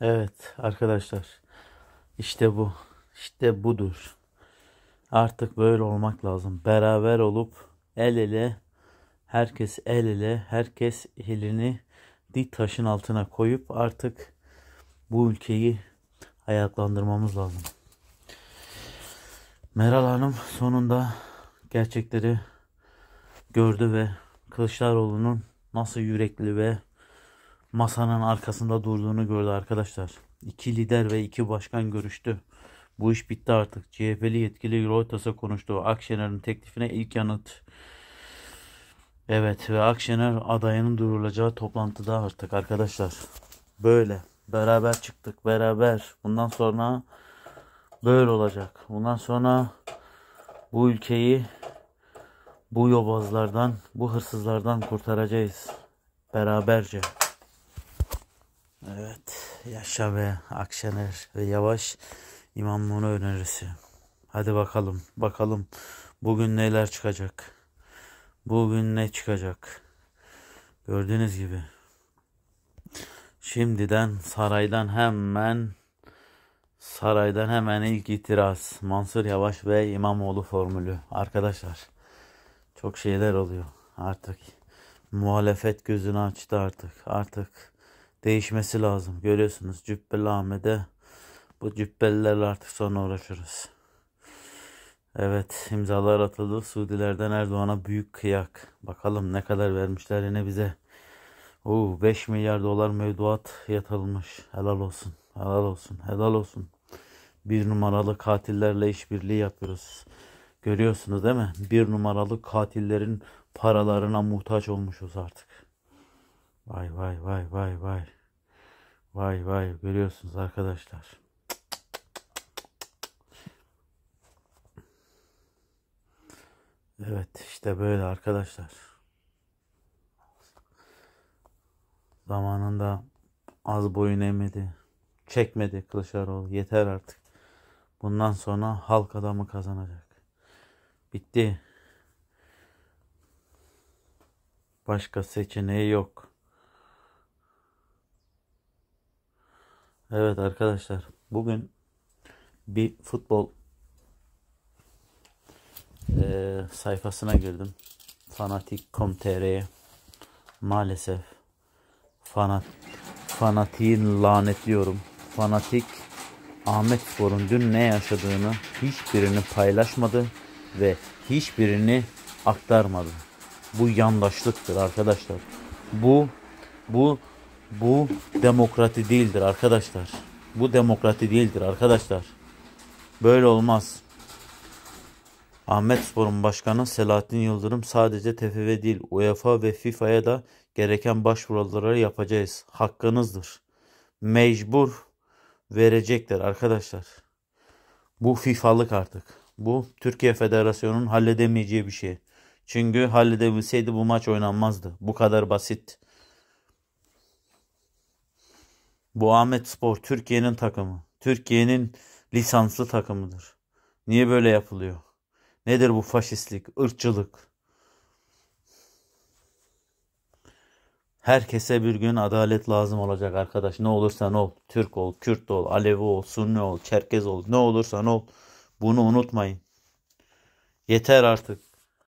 Evet arkadaşlar işte bu işte budur. Artık böyle olmak lazım. Beraber olup el ele herkes el ele herkes elini dik taşın altına koyup artık bu ülkeyi ayaklandırmamız lazım. Meral Hanım sonunda gerçekleri gördü ve Kılıçdaroğlu'nun nasıl yürekli ve masanın arkasında durduğunu gördü arkadaşlar. İki lider ve iki başkan görüştü. Bu iş bitti artık. CHP'li yetkili Reuters'a konuştu. Akşener'in teklifine ilk yanıt. Evet ve Akşener adayının durulacağı toplantıda artık arkadaşlar. Böyle. Beraber çıktık. Beraber. Bundan sonra böyle olacak. Bundan sonra bu ülkeyi bu yobazlardan, bu hırsızlardan kurtaracağız. Beraberce. Evet, Yaşa ve Akşener ve Yavaş İmamoğlu önerisi. Hadi bakalım, bakalım bugün neler çıkacak. Bugün ne çıkacak? Gördüğünüz gibi. Şimdiden saraydan hemen saraydan hemen ilk itiraz. Mansur Yavaş ve İmamoğlu formülü. Arkadaşlar çok şeyler oluyor artık. Muhalefet gözünü açtı artık. Artık değişmesi lazım. Görüyorsunuz Cübbeli Ahmet'e bu cübbelilerle artık sonra uğraşırız. Evet imzalar atıldı. Suudilerden Erdoğan'a büyük kıyak. Bakalım ne kadar vermişler yine bize. Oo, 5 milyar dolar mevduat yatılmış. Helal olsun. Helal olsun. Helal olsun. Bir numaralı katillerle işbirliği yapıyoruz. Görüyorsunuz değil mi? Bir numaralı katillerin paralarına muhtaç olmuşuz artık. Vay vay vay vay vay. Vay vay görüyorsunuz arkadaşlar. Evet işte böyle arkadaşlar. Zamanında az boyun eğmedi. Çekmedi Kılıçdaroğlu. Yeter artık. Bundan sonra halk adamı kazanacak. Bitti. Başka seçeneği yok. Evet arkadaşlar bugün bir futbol e, sayfasına girdim. Fanatik.com.tr'ye maalesef fanat, fanatiğin lanetliyorum. Fanatik Ahmet Spor'un dün ne yaşadığını hiçbirini paylaşmadı ve hiçbirini aktarmadı. Bu yandaşlıktır arkadaşlar. Bu bu bu demokrati değildir arkadaşlar. Bu demokrati değildir arkadaşlar. Böyle olmaz. Ahmet Spor'un başkanı Selahattin Yıldırım sadece TFF değil UEFA ve FIFA'ya da gereken başvuruları yapacağız. Hakkınızdır. Mecbur verecekler arkadaşlar. Bu FIFA'lık artık. Bu Türkiye Federasyonu'nun halledemeyeceği bir şey. Çünkü halledebilseydi bu maç oynanmazdı. Bu kadar basit. Bu Ahmet Spor Türkiye'nin takımı. Türkiye'nin lisanslı takımıdır. Niye böyle yapılıyor? Nedir bu faşistlik, ırkçılık? Herkese bir gün adalet lazım olacak arkadaş. Ne olursan ol. Türk ol, Kürt ol, Alevi ol, Sunni ol, Çerkez ol. Ne olursan ol. Bunu unutmayın. Yeter artık.